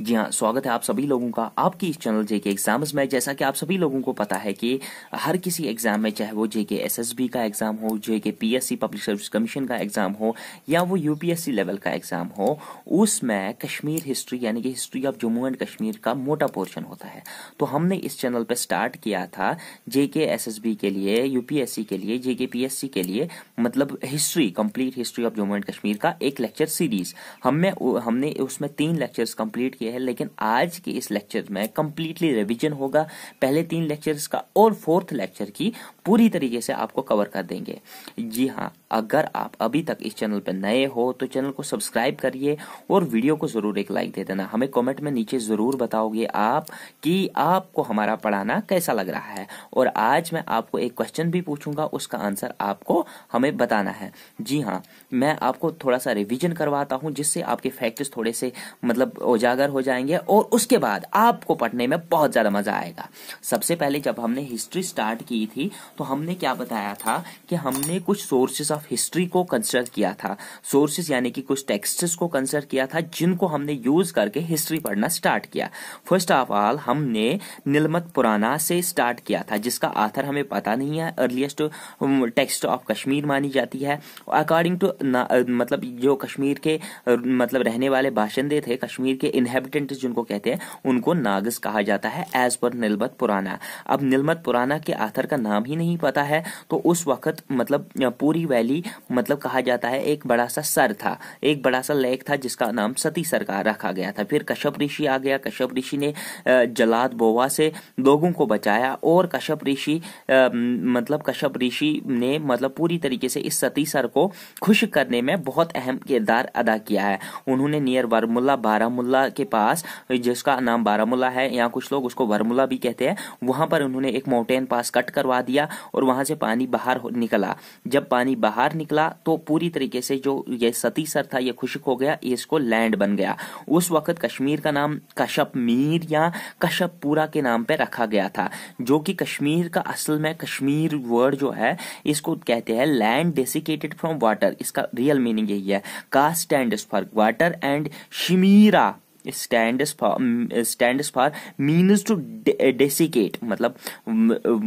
जी हाँ स्वागत है आप सभी लोगों का आपकी इस चैनल जेके एग्जाम्स में जैसा कि आप सभी लोगों को पता है कि हर किसी एग्जाम में चाहे वो जेके एसएसबी का एग्जाम हो JK PSC public service commission का एग्जाम हो या वो यूपीएससी लेवल का एग्जाम हो उसमें कश्मीर हिस्ट्री यानी कि history of Jammu and Kashmir का मोटा पोर्शन होता है तो हमने इस चैनल पर स्टार्ट किया था जेके एस के लिए यूपीएससी के लिए जेके पी के लिए मतलब history complete history of Jammu and Kashmir का एक लेक्चर सीरीज हमने हमने उसमें तीन लेक्चर्स कम्प्लीट की है लेकिन आज के इस लेक्चर में कंप्लीटली रिविजन होगा पहले तीन लेक्चर्स का और फोर्थ लेक्चर की पूरी तरीके से आपको कवर कर देंगे जी हाँ अगर आप अभी तक इस चैनल पर नए हो तो चैनल को सब्सक्राइब करिए और वीडियो को जरूर एक लाइक दे देना हमें कमेंट में नीचे जरूर बताओगे आप कि आपको हमारा पढ़ाना कैसा लग रहा है और आज मैं आपको एक क्वेश्चन भी पूछूंगा उसका आंसर आपको हमें बताना है जी हाँ मैं आपको थोड़ा सा रिविजन करवाता हूँ जिससे आपके फैक्ट्स थोड़े से मतलब उजागर हो जाएंगे और उसके बाद आपको पढ़ने में बहुत ज़्यादा मज़ा आएगा सबसे पहले जब हमने हिस्ट्री स्टार्ट की थी तो हमने क्या बताया था कि हमने कुछ सोर्सेस ऑफ हिस्ट्री को कंसिडर किया था सोर्सेस यानी कि कुछ टेक्स्ट को कंसिडर किया था जिनको हमने यूज़ करके हिस्ट्री पढ़ना स्टार्ट किया फर्स्ट ऑफ ऑल हमने नीलमत पुराना से स्टार्ट किया था जिसका आथर हमें पता नहीं है अर्लीस्ट टेक्स्ट ऑफ कश्मीर मानी जाती है अकॉर्डिंग टू मतलब जो कश्मीर के मतलब रहने वाले बाशिंदे थे कश्मीर के इनहेब इनहेबिटेंट जिनको कहते हैं उनको नागस कहा जाता है एज पर निलमत पुराना अब निलमत पुराना के आथर का नाम ही नहीं पता है तो उस वक्त मतलब पूरी वैली मतलब कहा जाता है एक बड़ा सा सर था एक बड़ा सा लेक था जिसका नाम सती सर का रखा गया था फिर कश्यप ऋषि आ गया कश्यप ऋषि ने जलाद बोवा से लोगों को बचाया और कश्यप ऋषि मतलब कश्यप ऋषि ने मतलब पूरी तरीके से इस सती सर को खुश करने में बहुत अहम किरदार अदा किया है उन्होंने नियर वर्मुल्ला बारामुल्ला के पास जिसका नाम बारामूला है यहाँ कुछ लोग उसको वरमूला भी कहते हैं वहां पर उन्होंने एक माउंटेन पास कट करवा दिया और वहां से पानी बाहर निकला जब पानी बाहर निकला तो पूरी तरीके से जो ये सती सर था ये खुशक हो गया इसको लैंड बन गया उस वक्त कश्मीर का नाम कश्यप मीर या कश्यपुरा के नाम पर रखा गया था जो कि कश्मीर का असल में कश्मीर वर्ड जो है इसको कहते हैं लैंड डेसिकेटेड फ्रॉम वाटर इसका रियल मीनिंग यही है cast and for water and शिमीरा stand stand stands means to desiccate मतलब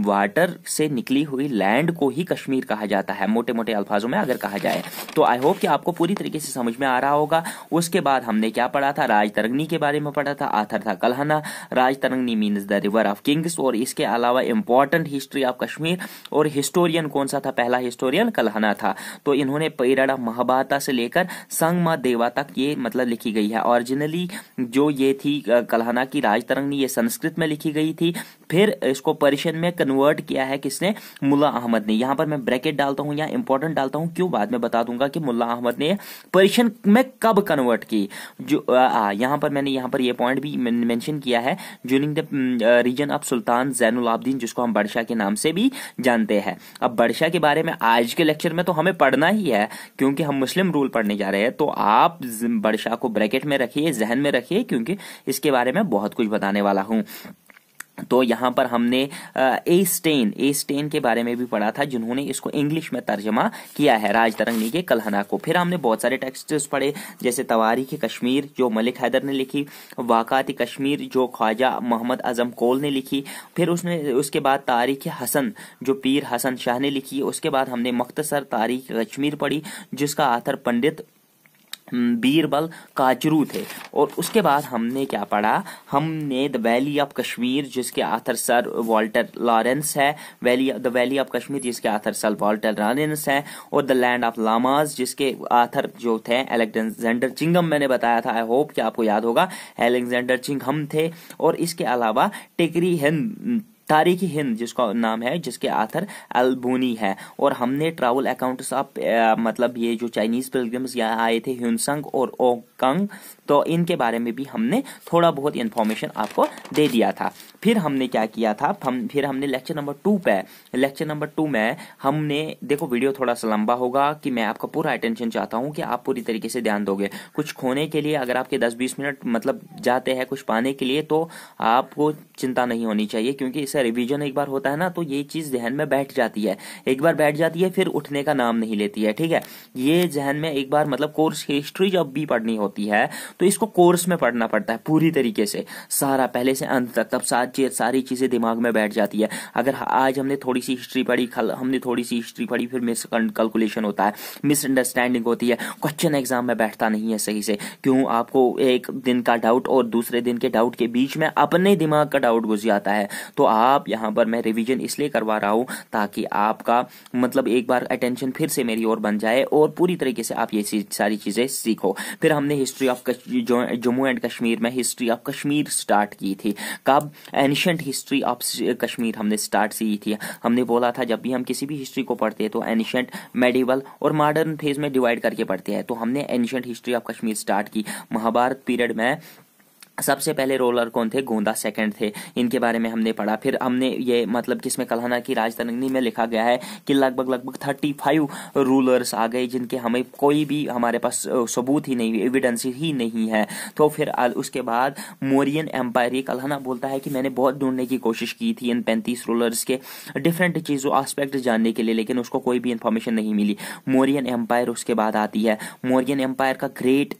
वाटर से निकली हुई लैंड को ही कश्मीर कहा जाता है मोटे मोटे अल्फाजों में अगर कहा जाए तो आई होप कि आपको पूरी तरीके से समझ में आ रहा होगा उसके बाद हमने क्या पढ़ा था राजतरंगनी के बारे में पढ़ा था आथर था Kalhana Rajatarangini means the river of kings और इसके अलावा इंपॉर्टेंट हिस्ट्री ऑफ कश्मीर और हिस्टोरियन कौन सा था पहला हिस्टोरियन कलहना था तो इन्होंने पेरड़ा महाभारता से लेकर संगमा देवा तक ये मतलब लिखी गई है ऑरिजिनली जो ये थी कलहना की राजतरंगनी ये संस्कृत में लिखी गई थी फिर इसको पर्शियन में कन्वर्ट किया है किसने मुल्ला अहमद ने यहाँ पर मैं ब्रैकेट डालता हूँ यहाँ इंपॉर्टेंट डालता हूँ क्यों बाद में बता दूंगा कि मुल्ला अहमद ने पर्शियन में कब कन्वर्ट की जो यहाँ पर मैंने यहाँ पर ये पॉइंट भी मेंशन किया है during the reign of Sultan Zain ul-Abidin जिसको हम बड़शा के नाम से भी जानते हैं अब बड़शा के बारे में आज के लेक्चर में तो हमें पढ़ना ही है क्योंकि हम मुस्लिम रूल पढ़ने जा रहे हैं तो आप बड़शा को ब्रैकेट में रखिए जहन में रखिए क्योंकि इसके बारे में बहुत कुछ बताने वाला हूँ तो यहाँ पर हमने ए स्टेन ए स्टेन के बारे में भी पढ़ा था जिन्होंने इसको इंग्लिश में तर्जमा किया है राज तरंगनी के कलहना को फिर हमने बहुत सारे टेक्स्ट पढ़े जैसे तवारी के कश्मीर जो मलिक हैदर ने लिखी वाक़ाती कश्मीर जो ख्वाजा मोहम्मद अजम कोल ने लिखी फिर उसने उसके बाद तारीख हसन जो पीर हसन शाह ने लिखी उसके बाद हमने मख्तसर तारीख कश्मीर पढ़ी जिसका आथर पंडित हम्म, बीरबल काजरू थे और उसके बाद हमने क्या पढ़ा हमने द वैली ऑफ कश्मीर जिसके आथर सर वॉल्टर लॉरेंस है valley the valley of Kashmir जिसके आथर सर वॉल्टर लॉरेंस है और द लैंड ऑफ लामाज जिसके आथर जो थे एलेक्जेंडर चिंगम मैंने बताया था आई होप कि आपको याद होगा एलेक्जेंडर चिंगम थे और इसके अलावा टेकरी हिंद तारीख हिंद जिसका नाम है जिसके आथर अल्बूनी है और हमने ट्रैवल अकाउंट्स ऑफ मतलब ये जो चाइनीज पिलग्रम्स यहाँ आए थे ह्यूनसंग और ओकंग तो इनके बारे में भी हमने थोड़ा बहुत इन्फॉर्मेशन आपको दे दिया था फिर हमने क्या किया था हम फिर हमने लेक्चर नंबर टू पे लेक्चर नंबर टू में हमने देखो वीडियो थोड़ा सा लंबा होगा कि मैं आपका पूरा अटेंशन चाहता हूँ कि आप पूरी तरीके से ध्यान दोगे कुछ खोने के लिए अगर आपके दस बीस मिनट मतलब जाते हैं कुछ पाने के लिए तो आपको चिंता नहीं होनी चाहिए क्योंकि इसका रिविजन एक बार होता है ना तो ये चीज़ जहन में बैठ जाती है एक बार बैठ जाती है फिर उठने का नाम नहीं लेती है ठीक है ये जहन में एक बार मतलब कोर्स हिस्ट्री जब भी पढ़नी होती है तो इसको कोर्स में पढ़ना पड़ता है पूरी तरीके से सारा पहले से अंत तक तब सारी सारी चीज़ें दिमाग में बैठ जाती है अगर आज हमने थोड़ी सी हिस्ट्री पढ़ी कल हमने थोड़ी सी हिस्ट्री पढ़ी फिर मिस कैलकुलेशन होता है मिसअंडरस्टैंडिंग होती है क्वेश्चन एग्जाम में बैठता नहीं है सही से क्यों आपको एक दिन का डाउट और दूसरे दिन के डाउट के बीच में अपने दिमाग का डाउट घुस जाता है तो आप यहां पर मैं रिविजन इसलिए करवा रहा हूं ताकि आपका मतलब एक बार अटेंशन फिर से मेरी ओर बन जाए और पूरी तरीके से आप ये सारी चीज़ें सीखो फिर हमने history of Jammu and Kashmir में हिस्ट्री ऑफ कश्मीर स्टार्ट की थी कब एनिशेंट हिस्ट्री ऑफ कश्मीर हमने स्टार्ट की थी हमने बोला था जब भी हम किसी भी हिस्ट्री को पढ़ते हैं तो एनिशेंट मेडिवल और मॉडर्न फेज में डिवाइड करके पढ़ते हैं तो हमने ancient history of Kashmir start की महाभारत पीरियड में सबसे पहले रोलर कौन थे गोंदा सेकंड थे इनके बारे में हमने पढ़ा फिर हमने ये मतलब कि इसमें कल्हना की राजतरंगनी में लिखा गया है कि लगभग लगभग थर्टी फाइव रूलर्स आ गए जिनके हमें कोई भी हमारे पास सबूत ही नहीं एविडेंस ही नहीं है तो फिर उसके बाद मोरियन एम्पायर ये कलहना बोलता है कि मैंने बहुत ढूंढने की कोशिश की थी इन पैंतीस रूलर्स के डिफरेंट चीज़ों आस्पेक्ट जानने के लिए लेकिन उसको कोई भी इन्फॉर्मेशन नहीं मिली मोरियन एम्पायर उसके बाद आती है मोरियन एम्पायर का ग्रेट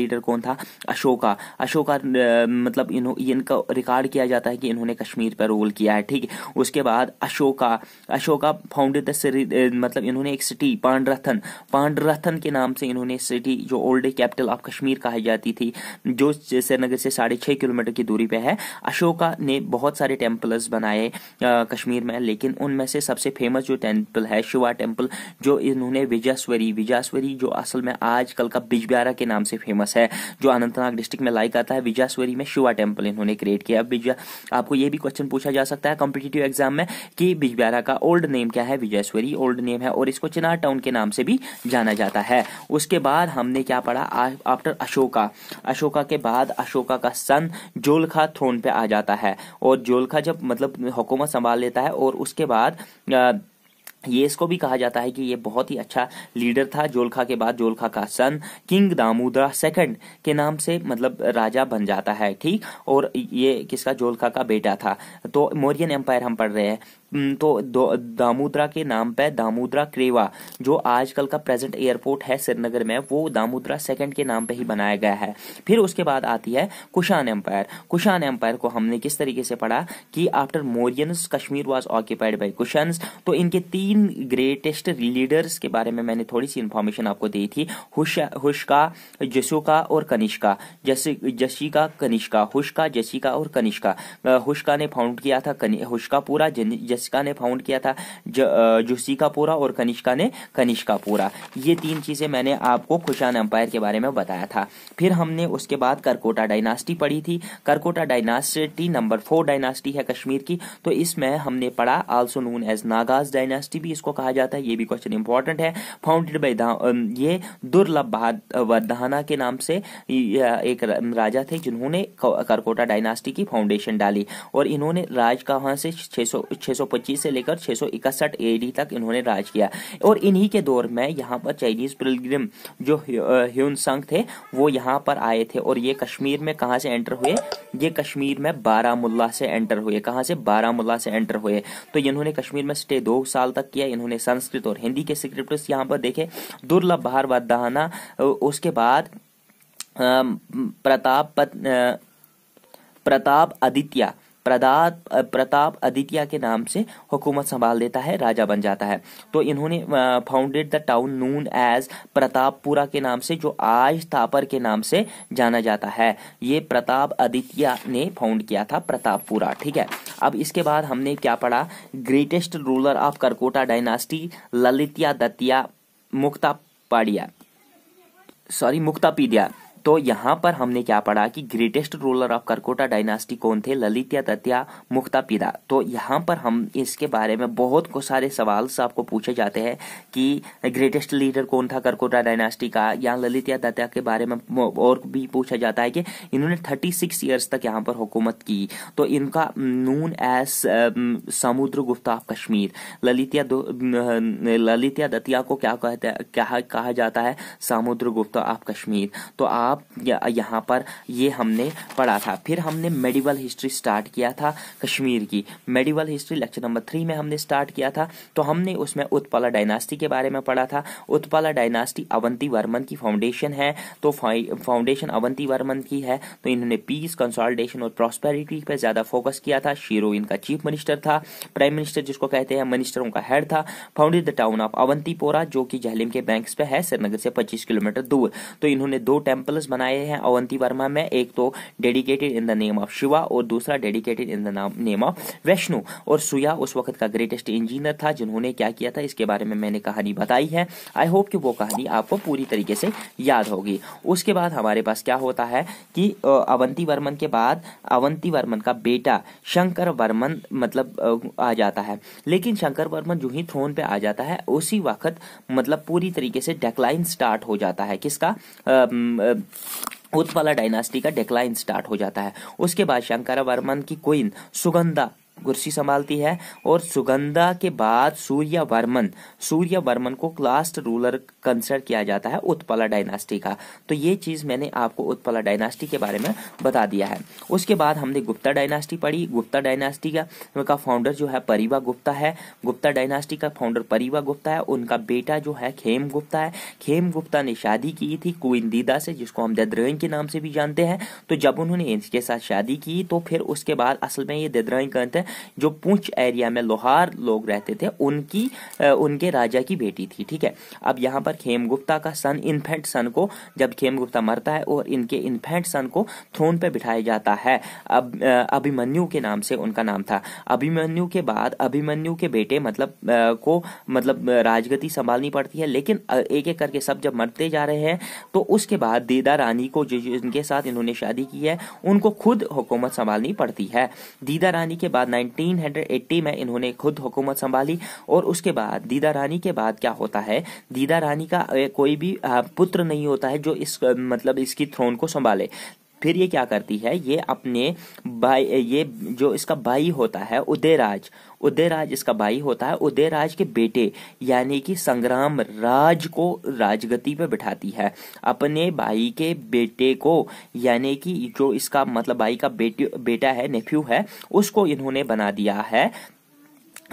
लीडर कौन था अशोका अशोका मतलब इन्हों इनका रिकॉर्ड किया जाता है कि इन्होंने कश्मीर पर रूल किया है ठीक है उसके बाद अशोका अशोका फाउंडेड द मतलब इन्होंने एक सिटी पांडरथन पांडरथन के नाम से इन्होंने सिटी जो ओल्ड कैपिटल ऑफ कश्मीर कहा जाती थी जो श्रीनगर से साढ़े छः किलोमीटर की दूरी पर है अशोका ने बहुत सारे टेम्पल्स बनाए कश्मीर में लेकिन उनमें से सबसे फेमस जो टेम्पल है शिवा टेम्पल जो इन्होंने विजयस्वरी विजास्वरी जो असल में आजकल का बिजब्यारा के नाम से फेमस है जो अनंतनाग डिस्ट्रिक्ट में लाइक जाता है विजय मनासवेरी में शिवा टेम्पल इन्होंने क्रिएट किया अब आपको ये भी क्वेश्चन पूछा जा सकता है कॉम्पिटेटिव एग्जाम में कि बिजबारा का ओल्ड नेम क्या है विजयश्वरी ओल्ड नेम है और इसको चिनार टाउन के नाम से भी जाना जाता है उसके बाद हमने क्या पढ़ा आफ्टर अशोका अशोका के बाद अशोका का सन जोलखा थ्रोन पे आ जाता है और जोलखा जब मतलब हुकूमत संभाल लेता है और उसके बाद आ, ये इसको भी कहा जाता है कि ये बहुत ही अच्छा लीडर था जोलखा के बाद जोलखा का सन किंग दामोदर सेकंड के नाम से मतलब राजा बन जाता है ठीक और ये किसका जोलखा का बेटा था तो मौर्यन एम्पायर हम पढ़ रहे हैं हम्म, तो दामोदरा के नाम पर दामोदरा क्रेवा जो आजकल का प्रेजेंट एयरपोर्ट है श्रीनगर में वो दामोदरा सेकंड के नाम पे ही बनाया गया है फिर उसके बाद आती है कुशान एम्पायर कुशान एम्पायर को हमने किस तरीके से पढ़ा कि after Mauryans Kashmir was occupied by Kushans तो इनके तीन ग्रेटेस्ट लीडर्स के बारे में मैंने थोड़ी सी इन्फॉर्मेशन आपको दी थी हुश हुशका जसुका और कनिष्का जशिका कनिष्का हुशका जशिका और कनिष्का हुशका ने फाउंड किया था हुशका पूरा जस कनिष्का ने फाउंड किया था जोशिकापोरा और कनिष्का ने कनिष्कापोरा ये तीन चीजें मैंने आपको खुशान एम्पायर के बारे में बताया था फिर हमने उसके बाद करकोटा डायनास्टी पढ़ी थी Karkota dynasty number four dynasty है कश्मीर की तो इसमें हमने पढ़ा also known as Nagas dynasty भी इसको कहा जाता है ये भी क्वेश्चन इंपॉर्टेंट है फाउंडेड बाई ये दुर्लभ वधाना के नाम से एक राजा थे जिन्होंने करकोटा डायनास्टी की फाउंडेशन डाली और इन्होंने राज कहा से 600 सौ 625 से लेकर छः सौ इकसठ तक इन्होंने राज किया और इन्हीं के दौर में यहाँ पर चाइनीज पिलग्रिम जो ह्यून संघ थे वो यहाँ पर आए थे और ये कश्मीर में कहाँ से एंटर हुए ये कश्मीर में बारामुल्ला से एंटर हुए कहाँ से बारामुल्ला से एंटर हुए तो इन्होंने कश्मीर में स्टे दो साल तक किया इन्होंने संस्कृत और हिंदी के स्क्रिप्ट यहाँ पर देखे दुर्लभ बहार वाहना उसके बाद प्रताप प्रताप आदित्य प्रदात प्रताप आदित्य के नाम से हुकूमत संभाल देता है राजा बन जाता है तो इन्होंने founded the town known as Pratappura के नाम से जो आज थापर के नाम से जाना जाता है ये प्रताप आदित्य ने फाउंड किया था प्रतापपुरा ठीक है अब इसके बाद हमने क्या पढ़ा greatest ruler of Karkota dynasty Lalitaditya Muktapida sorry Muktapida तो यहाँ पर हमने क्या पढ़ा कि greatest ruler of Karkota dynasty कौन थे ललित या तथ्या मुक्तापिदा तो यहाँ पर हम इसके बारे में बहुत को सारे सवाल से आपको पूछे जाते हैं कि ग्रेटेस्ट लीडर कौन था करकोटा डायनास्टी का या ललित या तथ्या के बारे में और भी पूछा जाता है कि इन्होंने थर्टी सिक्स ईयर्स तक यहाँ पर हुकूमत की तो इनका नून एस समुद्र गुप्ता ऑफ कश्मीर ललित या दतिया को क्या कहते कहा, कहा जाता है समुद्र गुप्ता ऑफ कश्मीर तो आप आप यहाँ पर ये हमने पढ़ा था फिर हमने मेडिवल हिस्ट्री स्टार्ट किया था कश्मीर की medieval history lecture number three में हमने स्टार्ट किया था तो हमने उसमें उत्पाला डायनास्टी के बारे में पढ़ा था उत्पाला डायनास्टी अवंती वर्मन की फाउंडेशन है तो फाउंडेशन अवंती वर्मन की है तो इन्होंने पीस कंसोलिडेशन और प्रॉस्पेरिटी पर ज़्यादा फोकस किया था शीरो इनका चीफ मिनिस्टर था प्राइम मिनिस्टर जिसको कहते हैं मिनिस्टरों का हेड था founded the town of Avantipora जो कि जहलिम के बैंक पे है श्रीनगर से पच्चीस किलोमीटर दूर तो इन्होंने दो टेम्पल ऑल्बम्स बनाए हैं अवंती वर्मा में एक तो dedicated in the name of Shiva और दूसरा dedicated in the name of Vishnu और सुया उस वक्त का ग्रेटेस्ट इंजीनियर था जिन्होंने क्या किया था इसके बारे में मैंने कहानी बताई है आई होप कि वो कहानी आपको पूरी तरीके से याद होगी उसके बाद हमारे पास क्या होता है कि अवंती वर्मन के बाद अवंती वर्मन का बेटा शंकर वर्मन मतलब आ जाता है लेकिन शंकर वर्मन जो ही थ्रोन पे आ जाता है उसी वक्त मतलब पूरी तरीके से डेक्लाइन स्टार्ट हो जाता है किसका उत्पला डायनास्टी का डेक्लाइन स्टार्ट हो जाता है उसके बाद शंकरा वर्मन की क्वीन सुगंधा कुर्सी संभालती है और सुगंधा के बाद सूर्य वर्मन सूर्य वर्मन को लास्ट रूलर कंसिडर किया जाता है उत्पला डायनास्टी का तो ये चीज मैंने आपको उत्पला डायनास्टी के बारे में बता दिया है उसके बाद हमने गुप्ता डायनास्टी पढ़ी गुप्ता डायनास्टी का फाउंडर जो है परिवा गुप्ता है गुप्ता डायनास्टी का फाउंडर परिवा गुप्ता है उनका बेटा जो है खेम गुप्ता है खेम गुप्ता ने शादी की थी क्वीन दीदा से जिसको हम देद्रोइन के नाम से भी जानते हैं तो जब उन्होंने इनके साथ शादी की तो फिर उसके बाद असल में ये देद्रोइन कहते हैं जो पूंछ एरिया में लोहार लोग रहते थे उनकी उनके राजा की बेटी थी ठीक है अब यहाँ पर खेम गुप्ता का सन इन्फेंट सन को जब खेम गुप्ता मरता है और इनके इन्फेंट सन को थ्रोन पर बिठाया जाता है अब अभिमन्यु के नाम से उनका नाम था अभिमन्यु के बाद अभिमन्यु के बेटे मतलब को मतलब राजगति संभालनी पड़ती है लेकिन एक एक करके सब जब मरते जा रहे हैं तो उसके बाद दीदा रानी को जो जिनके साथ इन्होंने शादी की है उनको खुद हुकूमत संभालनी पड़ती है दीदा रानी के बाद 1980 में इन्होंने खुद हुकूमत संभाली और उसके बाद दीदा रानी के बाद क्या होता है दीदा रानी का कोई भी पुत्र नहीं होता है जो इस मतलब इसकी थ्रोन को संभाले फिर ये क्या करती है ये अपने भाई ये जो इसका भाई होता है उदयराज उदयराज इसका भाई होता है उदयराज के बेटे यानी कि संग्राम राज को राजगति पे बिठाती है अपने भाई के बेटे को यानी कि जो इसका मतलब भाई का बेटे बेटा है नेफ्यू है उसको इन्होंने बना दिया है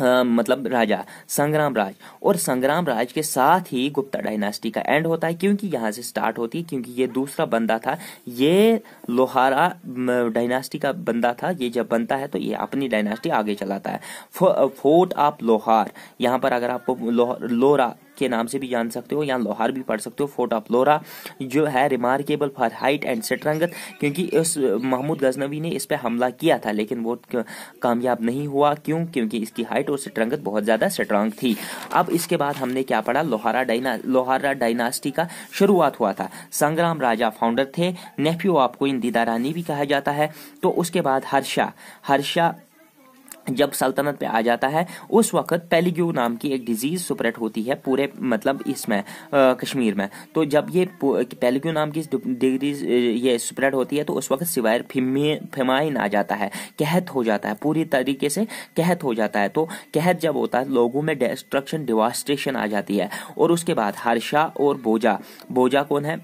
आ, मतलब राजा संग्राम राज और संग्राम राज के साथ ही गुप्ता डायनास्टी का एंड होता है क्योंकि यहाँ से स्टार्ट होती है क्योंकि ये दूसरा बंदा था ये लोहारा डायनास्टी का बंदा था ये जब बनता है तो ये अपनी डायनास्टी आगे चलाता है फो, फोर्ट ऑफ लोहार यहाँ पर अगर आपको लोहार लोरा के नाम से भी जान सकते हो या लोहार भी पढ़ सकते हो फोर्ट ऑफ लोरा जो है रिमार्केबल फॉर हाइट एंड सेटरंगत क्योंकि इस महमूद गजनवी ने इस पर हमला किया था लेकिन वो कामयाब नहीं हुआ क्यों क्योंकि इसकी हाइट और सेटरंगत बहुत ज़्यादा स्ट्रांग थी अब इसके बाद हमने क्या पढ़ा लोहारा डाइना लोहारा डायनास्टी का शुरुआत हुआ था संग्राम राजा फाउंडर थे नेफ्यू आपको इंदिदा रानी भी कहा जाता है तो उसके बाद हर्षा हर्षा जब सल्तनत पे आ जाता है उस वक्त पेलीग्यू नाम की एक डिजीज स्प्रेड होती है पूरे मतलब इसमें कश्मीर में तो जब ये पेलीग्यू नाम की डिग्रीज ये स्प्रेड होती है तो उस वक्त सिवायर फिमाइन आ जाता है कहत हो जाता है पूरी तरीके से कहत हो जाता है तो कहत जब होता है लोगों में डिस्ट्रक्शन डिवास्ट्रेशन आ जाती है और उसके बाद हर्षा और बोजा बोजा कौन है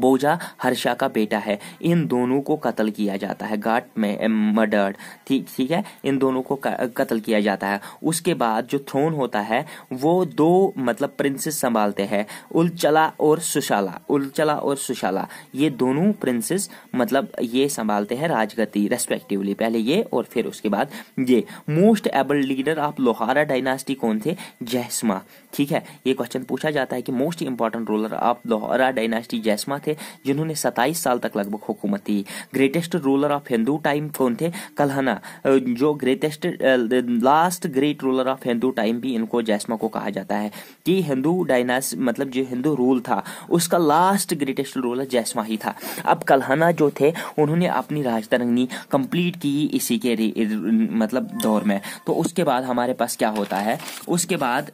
बोजा हर्षा का बेटा है इन दोनों को कत्ल किया जाता है गाट में मर्डर्ड ठीक ठीक है इन दोनों को कत्ल किया जाता है उसके बाद जो थ्रोन होता है वो दो मतलब प्रिंसेस संभालते हैं उलचला और सुशाला उलचला और सुशाला ये दोनों प्रिंसेस मतलब ये संभालते हैं राजगति रेस्पेक्टिवली पहले ये और फिर उसके बाद ये most able leader of Lohara dynasty कौन थे जैस्मा ठीक है ये क्वेश्चन पूछा जाता है कि most important ruler of Lohara dynasty Jaisimha थे जिन्होंने 27 साल तक लगभग हुकूमत की greatest ruler of Hindu time कौन थे कलहना जो greatest last great ruler of Hindu time भी इनको जैसमा को कहा जाता है कि हिंदू डायनास मतलब जो हिंदू रूल था उसका लास्ट ग्रेटेस्ट रूलर जैसमा ही था अब कलहना जो थे उन्होंने अपनी राजतरंगनी कंप्लीट की इसी के मतलब दौर में तो उसके बाद हमारे पास क्या होता है उसके बाद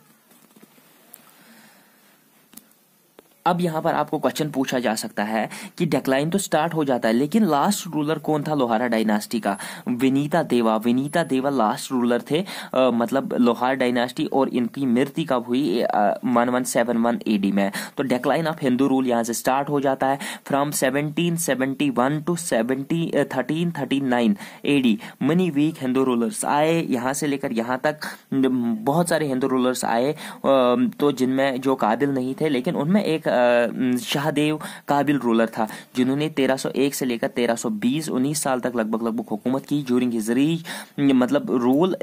अब यहाँ पर आपको क्वेश्चन पूछा जा सकता है कि डेक्लाइन तो स्टार्ट हो जाता है लेकिन लास्ट रूलर कौन था लोहारा डायनास्टी का विनीता देवा विनीता देवा लास्ट रूलर थे आ, मतलब लोहार डायनास्टी और इनकी मृत्यु कब हुई one one seven one AD में तो डेक्लाइन ऑफ हिंदू रूल यहाँ से स्टार्ट हो जाता है from seventeen seventy one to seventy thirteen thirty nine AD many weak Hindu rulers आए यहाँ से लेकर यहाँ तक बहुत सारे हिंदू रूलर्स आए तो जिनमें जो काबिल नहीं थे लेकिन उनमें एक शाहदेव काबिल रूलर था जिन्होंने 1301 से लेकर 1320 उन्नीस साल तक लगभग लगभग हुकूमत की ज्यूरिंग हिजरी मतलब rule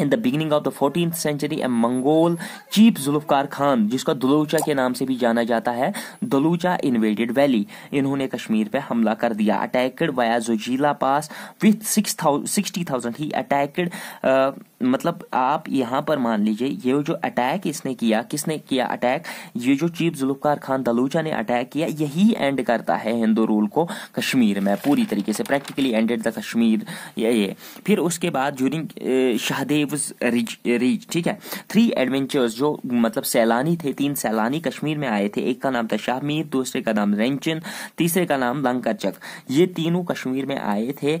in the beginning of the fourteen century a Mongol chief Zulfikar Khan जिसका दलूचा के नाम से भी जाना जाता है दलूचा इन्वेडेड वैली इन्होंने कश्मीर पे हमला कर दिया attacked via Zojila pass with sixty thousand he attacked मतलब आप यहाँ पर मान लीजिए ये जो अटैक इसने किया किसने किया अटैक ये जो चीफ जुल्फकार खान दलूचा ने अटैक किया यही एंड करता है हिंदू रूल को कश्मीर में पूरी तरीके से प्रैक्टिकली एंडेड द कश्मीर ये, ये फिर उसके बाद during Shahdev caves ridge ridge ठीक है थ्री एडवेंचर्स जो मतलब सैलानी थे तीन सैलानी कश्मीर में आए थे एक का नाम था शाहमीर दूसरे का नाम रेंचिन तीसरे का नाम लंकाचक ये तीनों कश्मीर में आए थे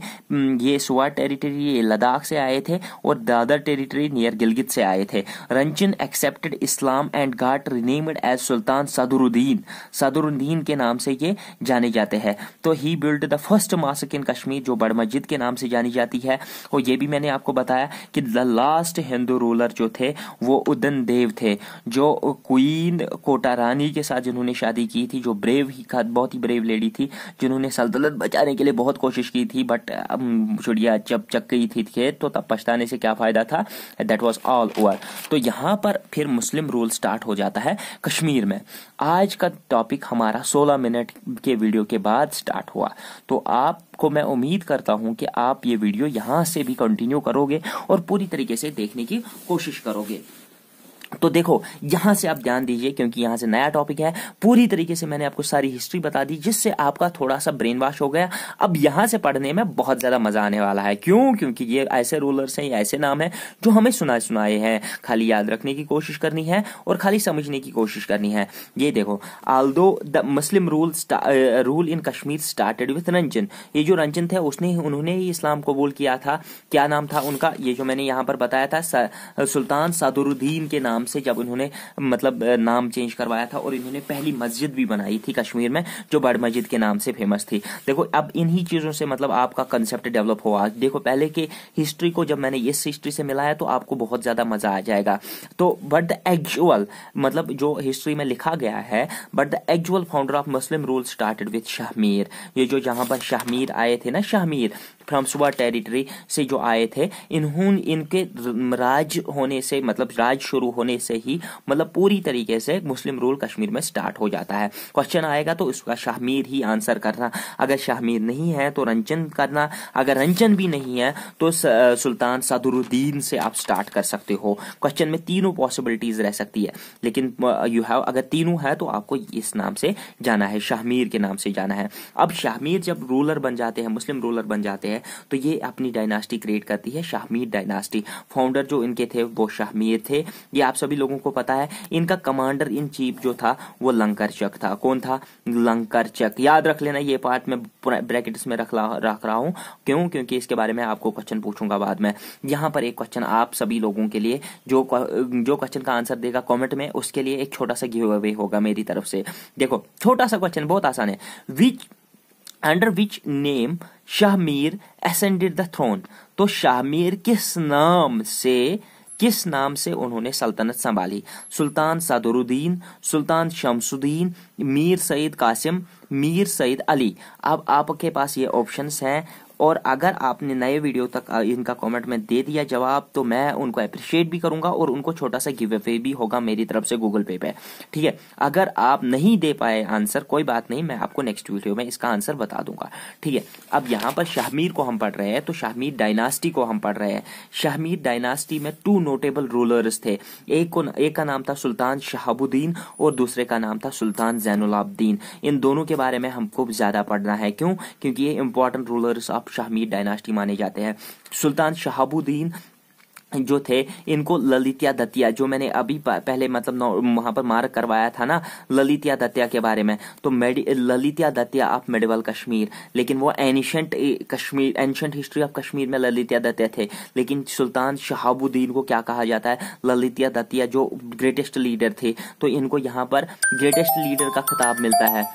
ये सुवा टेरिटरी ये लद्दाख से आए थे और दादर टेरिटरी नियर गिलगित से आए थे Rinchan accepted Islam and got renamed as Sultan Sadruddin Sadruddin के नाम से ये जाने जाते हैं तो he build the first mosque in Kashmir जो बड़ मस्जिद के नाम से जानी जाती है और ये भी मैंने आपको बताया कि लास्ट हिंदू रूलर जो थे वो उदन देव थे जो क्वीन कोटा रानी के साथ जिन्होंने शादी की थी जो ब्रेव ही खाद बहुत ही ब्रेव लेडी थी जिन्होंने सल्तनत बचाने के लिए बहुत कोशिश की थी बट चुड़िया जब चक गई थी थे तो तब पछताने से क्या फ़ायदा था दैट वॉज ऑल ओवर तो यहाँ पर फिर मुस्लिम रूल स्टार्ट हो जाता है कश्मीर में आज का टॉपिक हमारा सोलह मिनट के वीडियो के बाद स्टार्ट हुआ तो आप आपको मैं उम्मीद करता हूं कि आप ये वीडियो यहां से भी कंटिन्यू करोगे और पूरी तरीके से देखने की कोशिश करोगे तो देखो यहां से आप ध्यान दीजिए क्योंकि यहां से नया टॉपिक है पूरी तरीके से मैंने आपको सारी हिस्ट्री बता दी जिससे आपका थोड़ा सा ब्रेन वॉश हो गया अब यहां से पढ़ने में बहुत ज्यादा मजा आने वाला है क्यों क्योंकि ये ऐसे रूलर्स हैं ऐसे नाम है जो हमें सुनाए सुनाए हैं खाली याद रखने की कोशिश करनी है और खाली समझने की कोशिश करनी है ये देखो though the Muslim rule rule in Kashmir started with Rinchan ये जो रंजन थे उसने उन्होंने ही इस्लाम कबूल किया था क्या नाम था उनका ये जो मैंने यहां पर बताया था सुल्तान सादुरुद्दीन के नाम नाम से जब इन्होंने मतलब नाम चेंज करवाया था और इन्होंने पहली मस्जिद भी बनाई थी कश्मीर में जो बड़ मस्जिद के नाम से फेमस थी देखो अब इन्हीं चीज़ों से मतलब आपका कंसेप्ट डेवलप हुआ देखो पहले के हिस्ट्री को जब मैंने इस हिस्ट्री से मिलाया तो आपको बहुत ज़्यादा मज़ा आ जाएगा तो बट द एक्चुअल मतलब जो हिस्ट्री में लिखा गया है but the actual founder of Muslim rule started with Shahmir ये जो जहां पर शाहमीर आए थे ना शाहमीर फ्रॉम सुबह टेरिटरी से जो आए थे इन्हों इनके राज होने से मतलब राज शुरू होने से ही मतलब पूरी तरीके से मुस्लिम रूल कश्मीर में स्टार्ट हो जाता है क्वेश्चन आएगा तो उसका शाहमीर ही आंसर करना अगर शाहमीर नहीं है तो रंजन करना अगर रंजन भी नहीं है तो सुल्तान सदरुद्दीन से आप स्टार्ट कर सकते हो क्वेश्चन में तीनों पॉसिबिलिटीज रह सकती है लेकिन यू हैव अगर तीनों है तो आपको इस नाम से जाना है शाहमीर के नाम से जाना है अब शाहमीर जब रूलर बन जाते हैं मुस्लिम रूलर बन जाते हैं है तो ये अपनी डायनास्टी क्रिएट करती है शाहमीर डायनास्टी फाउंडर जो इनके थे वो शाहमीर थे ये आप सभी लोगों को पता है इनका कमांडर इन चीफ जो था वो लंकर चक था कौन था लंकर चक याद रख लेना ये पार्ट में ब्रैकेट्स में रख रख रहा हूँ क्यों क्योंकि इसके बारे में आपको क्वेश्चन पूछूंगा बाद में यहाँ पर एक क्वेश्चन आप सभी लोगों के लिए जो जो क्वेश्चन का आंसर देगा कॉमेंट में उसके लिए एक छोटा सा गिव अवे होगा मेरी तरफ से देखो छोटा सा क्वेश्चन बहुत आसान है which under which name Shah Mir ascended the throne तो शाह मीर किस नाम से किस नाम से उन्होंने सल्तनत संभाली सुल्तान सदरुद्दीन सुल्तान शमसुद्दीन मीर सईद कासिम मीर सईद अली अब आपके पास ये ऑप्शंस हैं और अगर आपने नए वीडियो तक इनका कमेंट में दे दिया जवाब तो मैं उनको अप्रिशिएट भी करूंगा और उनको छोटा सा गिव अवे भी होगा मेरी तरफ से गूगल पे पे ठीक है अगर आप नहीं दे पाए आंसर कोई बात नहीं मैं आपको नेक्स्ट वीडियो में इसका आंसर बता दूंगा ठीक है अब यहाँ पर शाहमीर को हम पढ़ रहे हैं तो शाहमीर डायनास्टी को हम पढ़ रहे हैं शाहमीर डायनास्टी में टू नोटेबल रूलर्स थे एक को एक का नाम था सुल्तान शहाबुद्दीन और दूसरे का नाम था सुल्तान जैनुलाब्दीन इन दोनों के बारे में हमको ज्यादा पढ़ना है क्यों क्योंकि ये important rulers of Shahmir dynasty माने जाते हैं सुल्तान शहाबुद्दीन जो थे इनको ललितिया दतिया जो मैंने अभी पहले मतलब वहां पर मार्ग करवाया था ना ललितिया दतिया के बारे में तो Lalitaditya of medieval Kashmir लेकिन वो ancient Kashmir ancient history of Kashmir में ललितिया दतिया थे लेकिन सुल्तान शहाबुद्दीन को क्या कहा जाता है ललितिया दतिया जो ग्रेटेस्ट लीडर थे तो इनको यहाँ पर ग्रेटेस्ट लीडर का खिताब मिलता है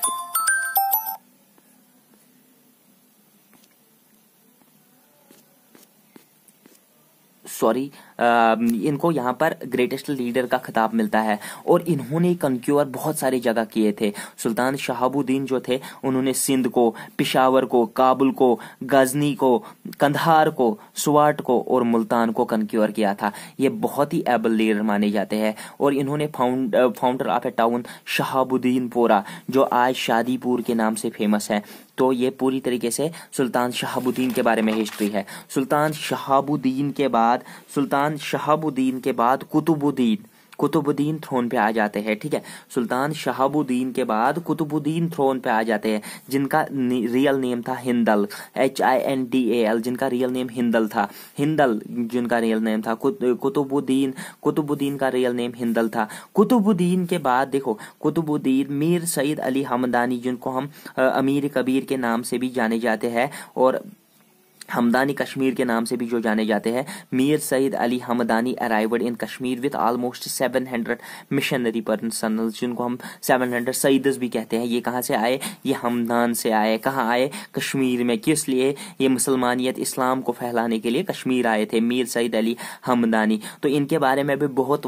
सॉरी um, इनको यहाँ पर ग्रेटेस्ट लीडर का खिताब मिलता है और इन्होंने कंक्योर बहुत सारी जगह किए थे सुल्तान शहाबुद्दीन जो थे उन्होंने सिंध को पिशावर को काबुल को गजनी को कंधार को सुवाट को और मुल्तान को कंक्योर किया था ये बहुत ही एबल लीडर माने जाते हैं और इन्होंने found founder of a town Shahabuddin Pora जो आज शादीपुर के नाम से फेमस है तो ये पूरी तरीके से सुल्तान शहाबुद्दीन के बारे में हिस्ट्री है सुल्तान शहाबुद्दीन के बाद सुल्तान शहाबुद्दीन के बाद कुतुबुद्दीन कुतुबुद्दीन थ्रोन पे आ जाते हैं ठीक है सुल्तान शहाबुद्दीन के बाद कुतुबुद्दीन थ्रोन पे आ जाते हैं जिनका रियल नेम था Hindal H I N D A L जिनका रियल नेम हिंदल था हिंदल जिनका रियल नेम था कुतुबुद्दीन कुतुबुद्दीन का रियल नेम हिंदल था कुतुबुद्दीन के बाद देखो कुतुबुद्दीन मीर सईद अली हमदानी जिनको हम अमीर कबीर के नाम से भी जाने जाते हैं और हमदानी कश्मीर के नाम से भी जो जाने जाते हैं Mir Saeed Ali Hamdani arrived in Kashmir with almost seven hundred missionary personnel जिनको हम सेवन हंड्रेड सईदस भी कहते हैं ये कहाँ से आए ये हमदान से आए कहाँ आए कश्मीर में किस लिए ये मुसलमानियत इस्लाम को फैलाने के लिए कश्मीर आए थे मीर सईद अली हमदानी तो इनके बारे में भी बहुत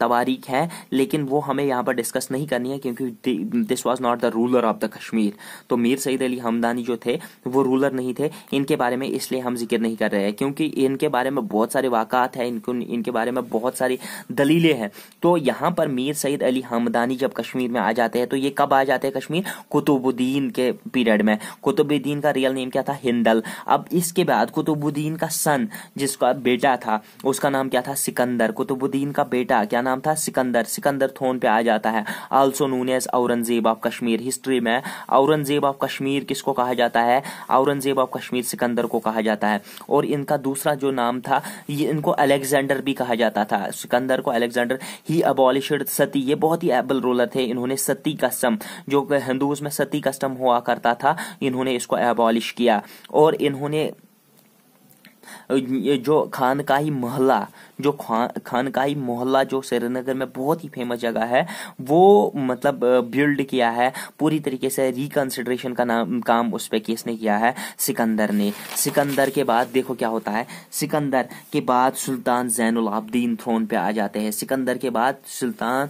तवारीख है लेकिन वो हमें यहाँ पर डिस्कस नहीं करनी है क्योंकि this was not the ruler of the Kashmir तो मीर सईद अली हमदानी जो थे वो रूलर नहीं थे इनके बारे में इस इसलिए हम जिक्र नहीं कर रहे हैं क्योंकि इनके बारे में बहुत सारे वाकत हैं इनको इनके बारे में बहुत सारी दलीलें हैं तो यहाँ पर मीर सईद अली हमदानी जब कश्मीर में आ जाते हैं तो ये कब आ जाते हैं कश्मीर कुतुबुद्दीन के पीरियड में कुतुबुद्दीन का रियल नेम क्या था हिंदल अब इसके बाद कुतुबुद्दीन का सन जिसका बेटा था उसका नाम क्या था सिकंदर कुतुबुद्दीन का बेटा क्या नाम था सिकंदर सिकंदर थोन पे आ जाता है also known as Aurangzeb of Kashmir history में औरंगजेब ऑफ कश्मीर किसको कहा जाता है औरंगजेब ऑफ कश्मीर सिकंदर को कहा कहा जाता है और इनका दूसरा जो नाम था ये इनको अलेक्जेंडर भी कहा जाता था सिकंदर को अलेक्जेंडर ही अबॉलिशड सती ये बहुत ही एबल रूलर थे इन्होंने सती कस्टम जो हिंदूज में सती कस्टम हुआ करता था इन्होंने इसको एबॉलिश किया और इन्होंने जो खानकाही मोहल्ला जो खान खानकाही मोहल्ला जो श्रीनगर में बहुत ही फेमस जगह है वो मतलब बिल्ड किया है पूरी तरीके से रिकन्सिड्रेशन का नाम काम उस पर किसने किया है सिकंदर ने सिकंदर के बाद देखो क्या होता है सिकंदर के बाद सुल्तान जैनुल आबदीन थ्रोन पे आ जाते हैं सिकंदर के बाद sultan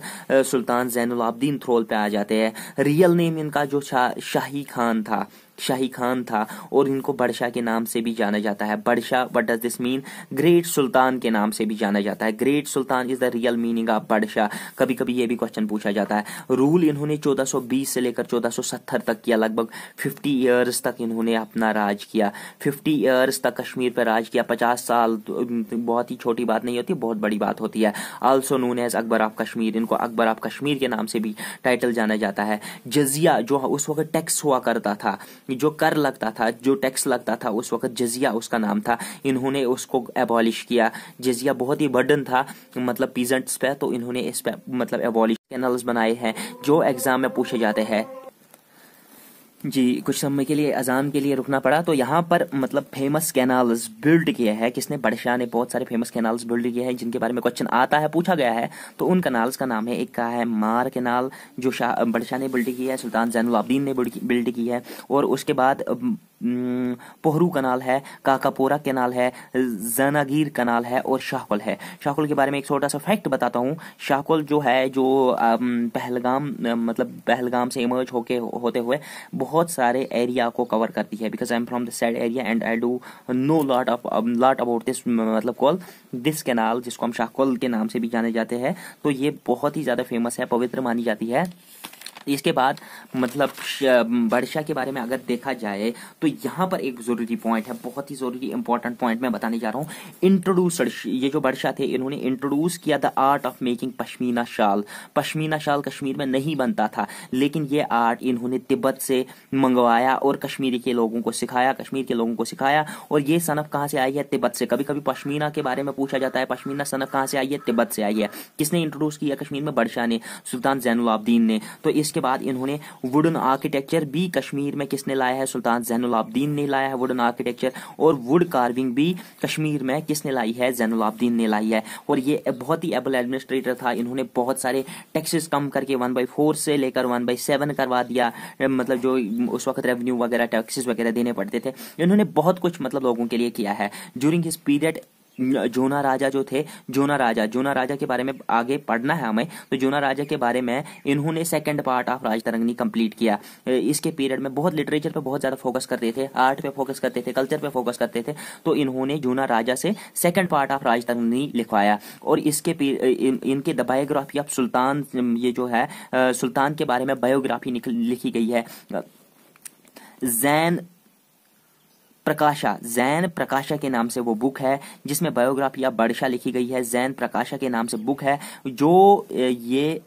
sultan Zainul Abidin throne पे आ जाते हैं रियल नेम इनका जो शाही खान था शाही खान था और इनको बड़शाह के नाम से भी जाना जाता है Badshah what does this mean great sultan के नाम से भी जाना जाता है great sultan is the real meaning of Badshah कभी कभी ये भी क्वेश्चन पूछा जाता है रूल इन्होंने 1420 से लेकर 1470 तक किया लगभग 50 ईयर्स तक इन्होंने अपना राज किया 50 ईयर्स तक कश्मीर पर राज किया 50 साल बहुत ही छोटी बात नहीं होती बहुत बड़ी बात होती है also known as Akbar of Kashmir इनको अकबर ऑफ कश्मीर के नाम से भी टाइटल जाना जाता है जजिया जो उस वक्त टैक्स हुआ करता था जो कर लगता था जो टैक्स लगता था उस वक्त जजिया उसका नाम था इन्होंने उसको एबॉलिश किया जजिया बहुत ही बर्डन था मतलब पीजेंट्स पे तो इन्होंने इस पे मतलब एबॉलिश कैनल्स बनाए हैं जो एग्जाम में पूछे जाते हैं जी कुछ समय के लिए अजाम के लिए रुकना पड़ा तो यहाँ पर मतलब फेमस कैनाल्स बिल्ड किए हैं किसने बडशाह ने बहुत सारे फेमस कैनाल्स बिल्ड किए हैं जिनके बारे में क्वेश्चन आता है पूछा गया है तो उन कैनाल्स का नाम है एक का है मार कैनाल जो शाह बडशाह ने बिल्ड किया है सुल्तान जैनलाब्दीन ने बिल्ड की है और उसके बाद हम्म, पोहरू कनाल है काकापोरा कनाल है जनागीर कनाल है और शाहकुल है शाहकुल के बारे में एक छोटा सा फैक्ट बताता हूँ शाहकुल जो है जो पहलगाम मतलब पहलगाम से इमर्ज होके होते हुए बहुत सारे एरिया को कवर करती है because I am from the said area and I do know lot of lot about this मतलब कॉल दिस कैनाल जिसको हम शाहकुल के नाम से भी जाने जाते हैं तो ये बहुत ही ज़्यादा फेमस है पवित्र मानी जाती है इसके बाद मतलब वर्षा के बारे में अगर देखा जाए तो यहाँ पर एक जरूरी पॉइंट है बहुत ही जरूरी इंपॉर्टेंट पॉइंट मैं बताने जा रहा हूँ इंट्रोड्यूसर ये जो वर्षा थे इन्होंने इंट्रोड्यूस किया the art of making pashmina shawl pashmina shawl Kashmir में नहीं बनता था लेकिन ये आर्ट इन्होंने तिब्बत से मंगवाया और कश्मीरी के लोगों को सिखाया कश्मीर के लोगों को सिखाया और ये सनफ कहाँ से आई है तिब्बत से कभी कभी पश्मीना के बारे में पूछा जाता है पश्मीना सनफ कहाँ से आई है तिब्बत से आई है किसने इंट्रोड्यूस किया कश्मीर में वर्षा ने सुल्तान जैनुलाब्दीन ने तो इस इसके बाद इन्होंने वुडन आर्किटेक्चर भी कश्मीर में किसने लाया है सुल्तान जैनुलाब्दीन ने लाया है वुडन आर्किटेक्चर और वुड कार्विंग भी कश्मीर में किसने लाई है जैनुलाब्दीन ने लाई है और ये बहुत ही एबल एडमिनिस्ट्रेटर था इन्होंने बहुत सारे टैक्सेस कम करके वन बाई फोर से लेकर वन बाई सेवन करवा दिया मतलब जो उस वक्त रेवेन्यू वगैरह टैक्सेस वगैरह देने पड़ते थे इन्होंने बहुत कुछ मतलब लोगों के लिए किया है ज्यूरिंग हिस पीरियड जोना राजा जो थे जोना राजा जोना राजा के बारे में आगे पढ़ना है हमें तो जोना राजा के बारे में इन्होंने second part of Rajatarangini complete किया इसके पीरियड में बहुत लिटरेचर पे बहुत ज़्यादा फोकस करते थे आर्ट पे फोकस करते थे कल्चर पे फोकस करते थे तो इन्होंने जोना राजा से सेकंड पार्ट ऑफ राजतरंगनी लिखवाया और इसके इन, इनके द बायोग्राफी ऑफ सुल्तान ये जो है सुल्तान के बारे में बायोग्राफी लिखी गई है जैन प्रकाशा जैन प्रकाशा के नाम से वो बुक है जिसमें बायोग्राफी या बड़शा लिखी गई है जैन प्रकाशा के नाम से बुक है जो ये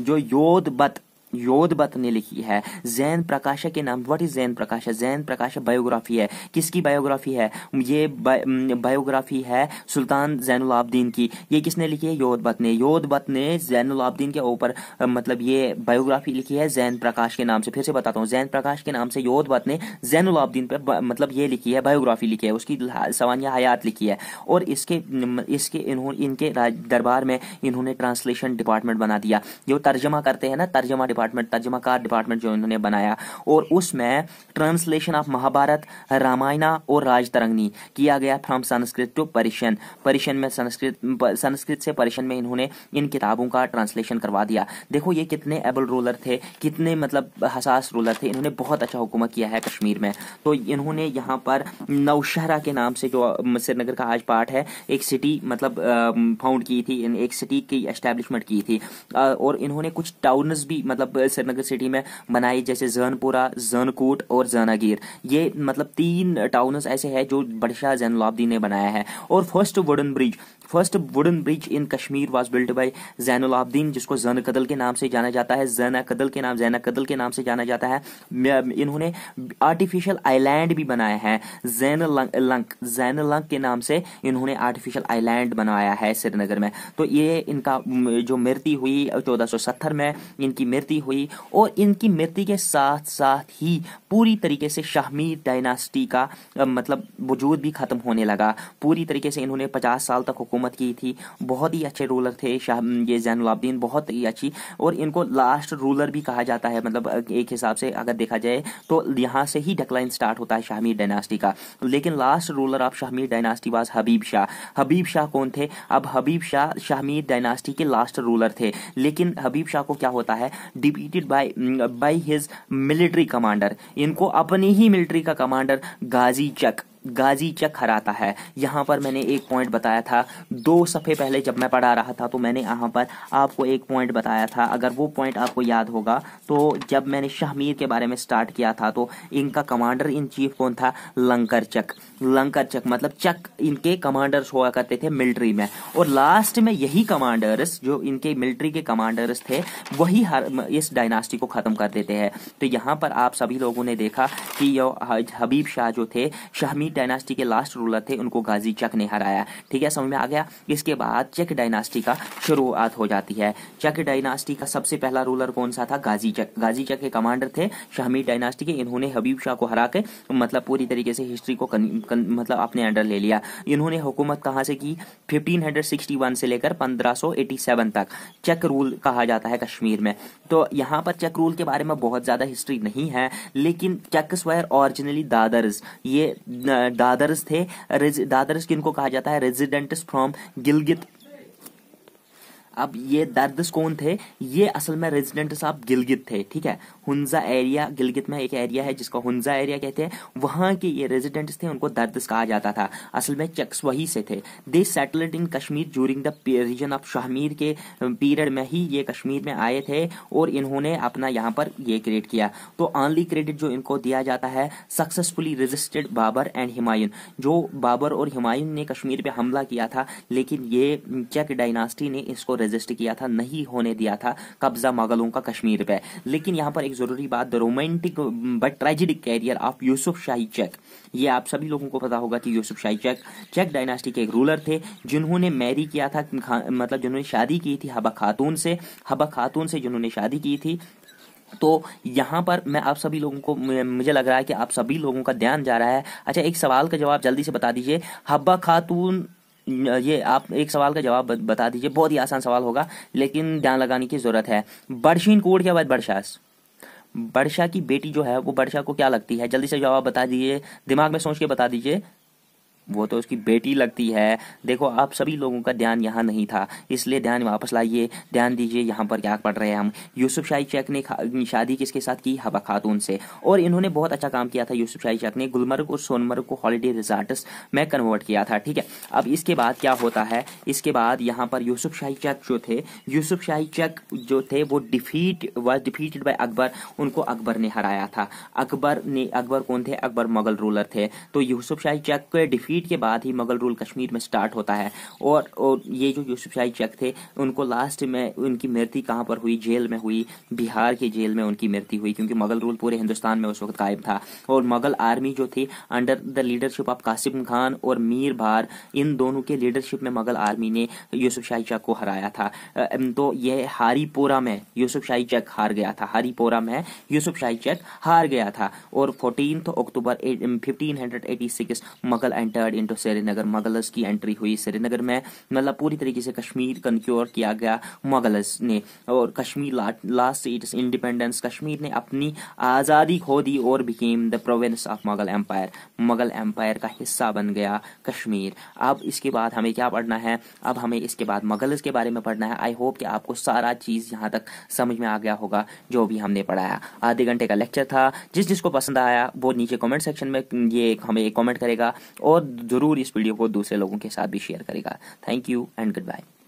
जो बत योधबत ने लिखी है जैन प्रकाश के नाम what is Jain Prakasha Jain Prakash biography है किसकी बायोग्राफी है ये बायोग्राफी है सुल्तान जैनुल आबदीन की ये किसने लिखी है योधबत ने योधबत ने जैनुल आबदीन के ऊपर मतलब ये बायोग्राफी लिखी है जैन प्रकाश के नाम से फिर से बताता हूँ जैन प्रकाश के नाम से योधबत ने जैनुल आबदीन पर मतलब ये लिखी है बायोग्राफी लिखी है उसकी सवानिया हयात लिखी है और इसके इसके इन्होंने इनके दरबार में इन्होंने ट्रांसलेशन डिपार्टमेंट बना दिया जो तर्जमा करते हैं ना तर्जमा डिपार्टमेंट तर्जमाकार डिपार्टमेंट जो इन्होंने बनाया और उसमें ट्रांसलेशन ऑफ महाभारत रामायणा और राजतरंगनी किया गया from Sanskrit to Persian Persian में संस्कृत संस्कृत से परिशन में इन्होंने इन किताबों का ट्रांसलेशन करवा दिया देखो ये कितने एबल रूलर थे कितने मतलब हसास रूलर थे इन्होंने बहुत अच्छा हुकूमत किया है कश्मीर में तो इन्होंने यहाँ पर नौशहरा के नाम से जो श्रीनगर का आज पार्ट है एक सिटी मतलब फाउंड की थी एक सिटी की एस्टेब्लिशमेंट की थी और इन्होंने कुछ टाउन भी मतलब मतलब श्रीनगर सिटी में बनाई जैसे जनपुरा जर्नकूट और जहनागीर ये मतलब तीन टाउन ऐसे है जो बडशाह जैनलाब्दी ने बनाया है और first wooden bridge first wooden bridge in Kashmir was built by Zainuddin जिसको जैन कदल के नाम से जाना जाता है जैना कदल के नाम जैना कदल के नाम से जाना जाता है इन्होंने आर्टिफिशियल आईलैंड भी बनाया है जैन लंक जैन लंक के नाम से इन्होंने आर्टिफिशियल आईलैंड बनाया है श्रीनगर में तो ये इनका जो मृत्यु हुई चौदह सौ सत्तर में इनकी मृत्यु हुई और इनकी मृत्यु के साथ साथ ही पूरी तरीके से शाहमी डायनास्टी का मतलब वजूद भी खत्म होने लगा पूरी तरीके से इन्होंने पचास साल तक हुकूमत की थी बहुत ही अच्छे रूलर थे शाह ये जैनुलाब्दीन बहुत ही अच्छी और इनको लास्ट रूलर भी कहा जाता है मतलब एक हिसाब से अगर देखा जाए तो यहाँ से ही डकलाइन स्टार्ट होता है शाहमीर डायनास्टी का लेकिन लास्ट रूलर आप शाहमीर डायनास्टी वाज हबीब शाह हबीब शाह कौन थे अब हबीब शाह शाहमीर डायनास्टी के लास्ट रूलर थे लेकिन हबीब शाह को क्या होता है defeated by by his military commander इनको अपनी ही मिलिट्री का कमांडर गाजी चक गाजी चक हराता है यहाँ पर मैंने एक पॉइंट बताया था दो सफ़े पहले जब मैं पढ़ा रहा था तो मैंने यहाँ पर आपको एक पॉइंट बताया था अगर वो पॉइंट आपको याद होगा तो जब मैंने शाहमीर के बारे में स्टार्ट किया था तो इनका कमांडर इन चीफ कौन था लंकर चक लंकर चक मतलब चक इनके कमांडर्स हुआ करते थे मिल्ट्री में और लास्ट में यही कमांडर्स जो इनके मिल्ट्री के कमांडर्स थे वही हर इस डायनास्टी को ख़त्म कर देते हैं तो यहाँ पर आप सभी लोगों ने देखा कि हबीब शाह जो थे शाहमीर अब्बासी डायनास्टी के लास्ट रूलर थे उनको गाजी चक ने हराया ठीक है समझ में आ गया इसके बाद चक डायनास्टी का शुरुआत हो जाती है चक डायनास्टी का सबसे पहला रूलर कौन सा था गाजी चक गाजी चक के कमांडर थे शाहमीर डायनास्टी के इन्होंने हबीब शाह को हरा के मतलब पूरी तरीके से हिस्ट्री को कन, कन, मतलब अपने अंडर ले लिया इन्होंने हुकूमत कहाँ से की फिफ्टीन से लेकर पंद्रह तक चक रूल कहा जाता है कश्मीर में तो यहाँ पर चक रूल के बारे में बहुत ज़्यादा हिस्ट्री नहीं है लेकिन चक स्वयर ओरिजिनली दादर्स ये दादर्स थे दादर्स किनको कहा जाता है रेजिडेंट्स फ्रॉम गिलगित अब ये दर्दस कौन थे ये असल में रेजिडेंट साहब गिलगित थे ठीक है हुंजा एरिया गिलगित में एक एरिया है जिसको हुंजा एरिया कहते हैं वहां के ये रेजिडेंट्स थे उनको दर्दस कहा जाता था असल में चक्स वही से थे they settled in Kashmir during the reign of Shahmir के पीरियड में ही ये कश्मीर में आए थे और इन्होंने अपना यहाँ पर ये क्रिएट किया तो ऑनली क्रेडिट जो इनको दिया जाता है successfully resisted Babur and Humayun जो बाबर और हिमायून ने कश्मीर पे हमला किया था लेकिन ये चेक डायनास्टी ने इसको रजिस्ट किया था नहीं होने दिया था कब्जा मगलों का कश्मीर पे लेकिन यहाँ पर एक जरूरी बात romantic but tragic career of Yusuf Shahi Chak ये आप सभी लोगों को पता होगा कि यूसुफ शाही चेक चेक डायनास्टी के एक रूलर थे जिन्होंने मैरी किया था मतलब जिन्होंने शादी की थी हबा खातून से हबा खातून से जिन्होंने शादी की थी तो यहाँ पर मैं आप सभी लोगों को मुझे लग रहा है कि आप सभी लोगों का ध्यान जा रहा है अच्छा एक सवाल का जवाब जल्दी से बता दीजिए हब्बा खातून ये आप एक सवाल का जवाब बता दीजिए बहुत ही आसान सवाल होगा लेकिन ध्यान लगाने की ज़रूरत है बर्शीन कोड क्या बात बर्शास बर्षा की बेटी जो है वो बर्षा को क्या लगती है जल्दी से जवाब बता दीजिए दिमाग में सोच के बता दीजिए वो तो उसकी बेटी लगती है देखो आप सभी लोगों का ध्यान यहाँ नहीं था इसलिए ध्यान वापस लाइए ध्यान दीजिए यहाँ पर क्या पढ़ रहे हैं हम यूसुफ शाही चेक ने शादी किसके साथ की हवा खातून से और इन्होंने बहुत अच्छा काम किया था यूसुफ शाही चेक ने गुलमर्ग और सोनमर्ग को हॉलीडे रिजॉर्ट्स में कन्वर्ट किया था ठीक है अब इसके बाद क्या होता है इसके बाद यहाँ पर यूसुफ शाही चेक जो थे यूसुफ शाही चेक जो थे वो defeat was defeated by Akbar उनको अकबर ने हराया था अकबर ने अकबर कौन थे अकबर मुगल रूलर थे तो यूसुफ शाही चेक के डिफीट डिफीट के बाद ही मुगल रूल कश्मीर में स्टार्ट होता है और, और ये जो यूसुफ शाही चक थे उनको लास्ट में उनकी मृत्यु कहाँ पर हुई जेल में हुई बिहार की जेल में उनकी मृत्यु हुई क्योंकि मुगल रूल पूरे हिंदुस्तान में उस वक्त कायम था और मुगल आर्मी जो थी under the leadership of Qasim Khan और मीर भार इन दोनों के लीडरशिप में मुगल आर्मी ने यूसुफ शाही चक को हराया था तो यह हारीपोरा में यूसुफ शाही चक हार गया था हारीपोरा में यूसुफ शाही चक हार गया था और fourteen October fifteen hundred eighty six Mughal enter entered into Srinagar Mughals की एंट्री हुई श्रीनगर में मतलब पूरी तरीके से कश्मीर कंक्योर किया गया मगलस ने और कश्मीर ला, लास्ट इट्स इंडिपेंडेंस कश्मीर ने अपनी आज़ादी खो दी और became the province of Mughal empire Mughal empire का हिस्सा बन गया कश्मीर अब इसके बाद हमें क्या पढ़ना है अब हमें इसके बाद मगलस के बारे में पढ़ना है आई होप कि आपको सारा चीज़ यहाँ तक समझ में आ गया होगा जो भी हमने पढ़ाया आधे घंटे का लेक्चर था जिस जिसको पसंद आया वो नीचे कमेंट सेक्शन में ये हमें कमेंट करेगा और ज़रूर इस वीडियो को दूसरे लोगों के साथ भी शेयर करेगा thank you and good bye